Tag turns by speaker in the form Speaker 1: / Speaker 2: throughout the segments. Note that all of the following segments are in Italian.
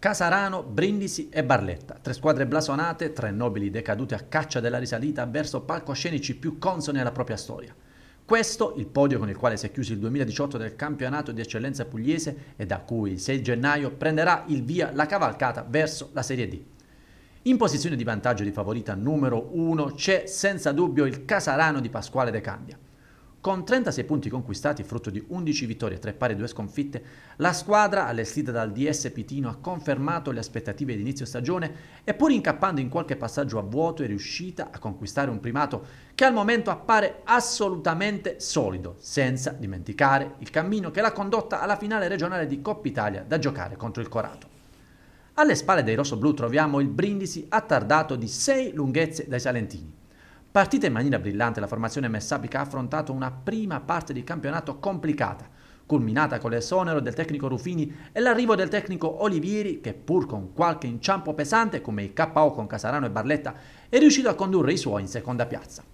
Speaker 1: Casarano, Brindisi e Barletta, tre squadre blasonate, tre nobili decadute a caccia della risalita verso palcoscenici più consoni alla propria storia. Questo il podio con il quale si è chiuso il 2018 del campionato di eccellenza pugliese e da cui il 6 gennaio prenderà il via la cavalcata verso la Serie D. In posizione di vantaggio di favorita numero 1 c'è senza dubbio il Casarano di Pasquale De Candia. Con 36 punti conquistati, frutto di 11 vittorie, 3 pari e 2 sconfitte, la squadra, allestita dal DS Pitino, ha confermato le aspettative di inizio stagione e pur incappando in qualche passaggio a vuoto è riuscita a conquistare un primato che al momento appare assolutamente solido, senza dimenticare il cammino che l'ha condotta alla finale regionale di Coppa Italia da giocare contro il Corato. Alle spalle dei rossoblù troviamo il brindisi attardato di 6 lunghezze dai salentini Partita in maniera brillante, la formazione messapica ha affrontato una prima parte di campionato complicata, culminata con l'esonero del tecnico Rufini e l'arrivo del tecnico Olivieri che pur con qualche inciampo pesante come i KO con Casarano e Barletta è riuscito a condurre i suoi in seconda piazza.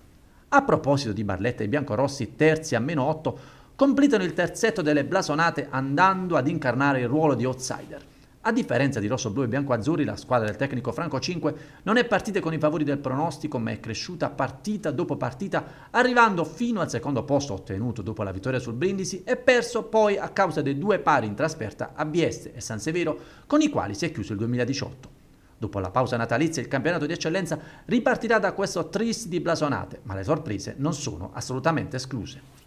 Speaker 1: A proposito di Barletta, i biancorossi terzi a meno 8 completano il terzetto delle blasonate andando ad incarnare il ruolo di outsider. A differenza di Rosso Blu e Bianco Azzurri, la squadra del tecnico Franco 5 non è partita con i favori del pronostico, ma è cresciuta partita dopo partita, arrivando fino al secondo posto ottenuto dopo la vittoria sul Brindisi e perso poi a causa dei due pari in trasferta a Bieste e San Severo, con i quali si è chiuso il 2018. Dopo la pausa natalizia il campionato di eccellenza ripartirà da questo tris di blasonate, ma le sorprese non sono assolutamente escluse.